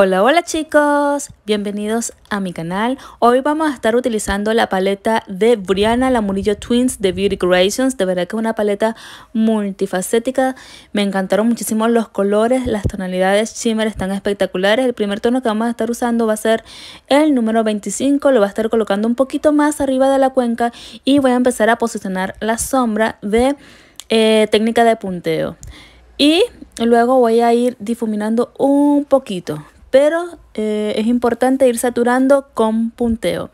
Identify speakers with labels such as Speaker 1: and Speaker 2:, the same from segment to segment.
Speaker 1: Hola, hola chicos, bienvenidos a mi canal. Hoy vamos a estar utilizando la paleta de Brianna La Murillo Twins de Beauty Creations. De verdad que es una paleta multifacética. Me encantaron muchísimo los colores, las tonalidades shimmer están espectaculares. El primer tono que vamos a estar usando va a ser el número 25. Lo voy a estar colocando un poquito más arriba de la cuenca y voy a empezar a posicionar la sombra de eh, técnica de punteo. Y luego voy a ir difuminando un poquito pero eh, es importante ir saturando con punteo.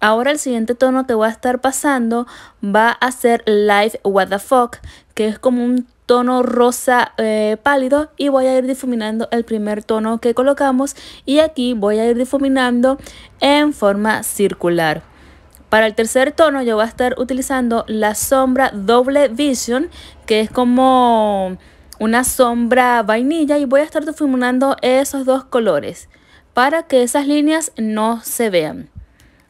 Speaker 1: Ahora el siguiente tono que voy a estar pasando va a ser Live What the Fuck, que es como un tono rosa eh, pálido y voy a ir difuminando el primer tono que colocamos y aquí voy a ir difuminando en forma circular. Para el tercer tono yo voy a estar utilizando la sombra Doble Vision, que es como una sombra vainilla y voy a estar difuminando esos dos colores para que esas líneas no se vean.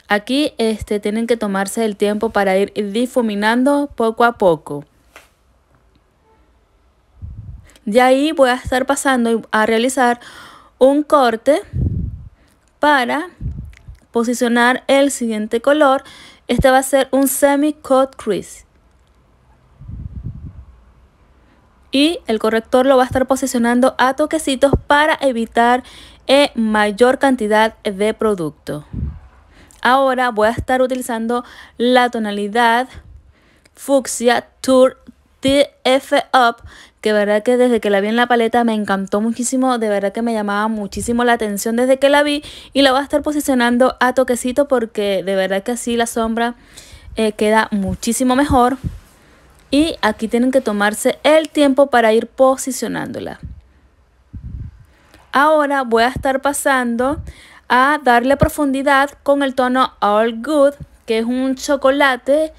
Speaker 1: Aquí este, tienen que tomarse el tiempo para ir difuminando poco a poco. De ahí voy a estar pasando a realizar un corte para posicionar el siguiente color. Este va a ser un semi-cut crease. y el corrector lo va a estar posicionando a toquecitos para evitar eh, mayor cantidad de producto. Ahora voy a estar utilizando la tonalidad Fucsia Tour TF Up, que verdad que desde que la vi en la paleta me encantó muchísimo, de verdad que me llamaba muchísimo la atención desde que la vi y la voy a estar posicionando a toquecito porque de verdad que así la sombra eh, queda muchísimo mejor y aquí tienen que tomarse el tiempo para ir posicionándola. Ahora voy a estar pasando a darle profundidad con el tono All Good, que es un chocolate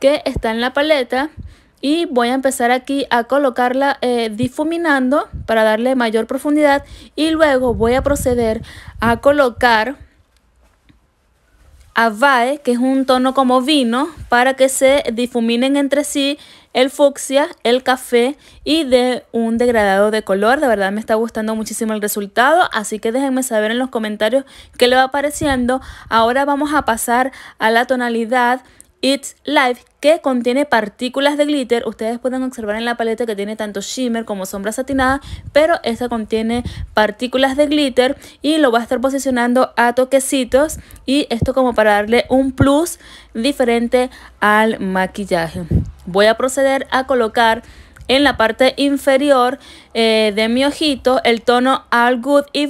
Speaker 1: que está en la paleta. Y voy a empezar aquí a colocarla eh, difuminando para darle mayor profundidad. Y luego voy a proceder a colocar Avae, que es un tono como vino, para que se difuminen entre sí el fucsia, el café y de un degradado de color. De verdad me está gustando muchísimo el resultado, así que déjenme saber en los comentarios qué le va pareciendo. Ahora vamos a pasar a la tonalidad It's Live que contiene partículas de glitter. Ustedes pueden observar en la paleta que tiene tanto shimmer como sombra satinada, pero esta contiene partículas de glitter y lo va a estar posicionando a toquecitos y esto como para darle un plus diferente al maquillaje. Voy a proceder a colocar en la parte inferior eh, de mi ojito el tono All Good y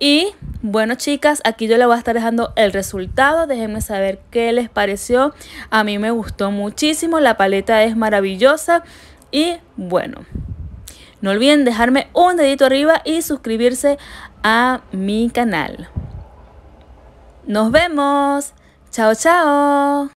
Speaker 1: y bueno chicas, aquí yo les voy a estar dejando el resultado, déjenme saber qué les pareció, a mí me gustó muchísimo, la paleta es maravillosa y bueno, no olviden dejarme un dedito arriba y suscribirse a mi canal. Nos vemos, chao chao.